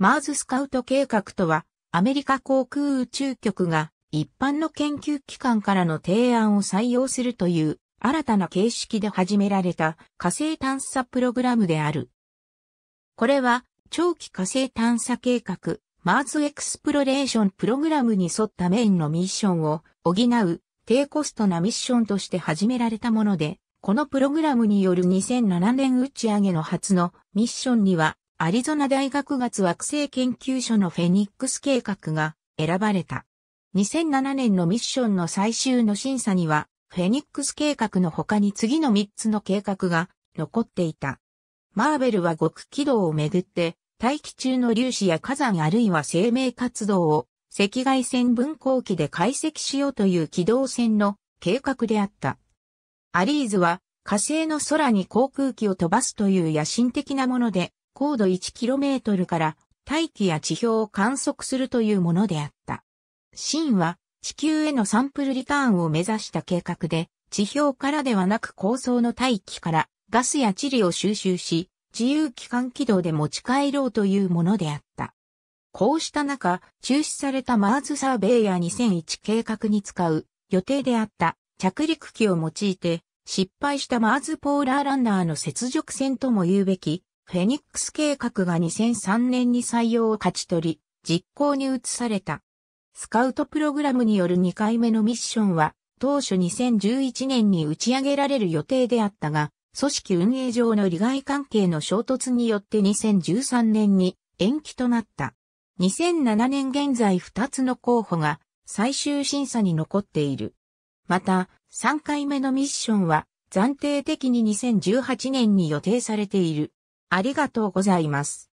マーズスカウト計画とは、アメリカ航空宇宙局が一般の研究機関からの提案を採用するという新たな形式で始められた火星探査プログラムである。これは長期火星探査計画マーズエクスプロレーションプログラムに沿ったメインのミッションを補う低コストなミッションとして始められたもので、このプログラムによる2007年打ち上げの初のミッションにはアリゾナ大学月惑星研究所のフェニックス計画が選ばれた。2007年のミッションの最終の審査には、フェニックス計画の他に次の3つの計画が残っていた。マーベルは極軌道をめぐって、大気中の粒子や火山あるいは生命活動を赤外線分光器で解析しようという軌道線の計画であった。アリーズは火星の空に航空機を飛ばすという野心的なもので、高度 1km から大気や地表を観測するというものであった。シンは地球へのサンプルリターンを目指した計画で、地表からではなく高層の大気からガスや地理を収集し、自由機関軌道で持ち帰ろうというものであった。こうした中、中止されたマーズサーベイヤー2001計画に使う予定であった着陸機を用いて失敗したマーズポーラーランナーの雪辱戦とも言うべきフェニックス計画が2003年に採用を勝ち取り、実行に移された。スカウトプログラムによる2回目のミッションは、当初2011年に打ち上げられる予定であったが、組織運営上の利害関係の衝突によって2013年に延期となった。2007年現在2つの候補が最終審査に残っている。また、3回目のミッションは暫定的に2018年に予定されている。ありがとうございます。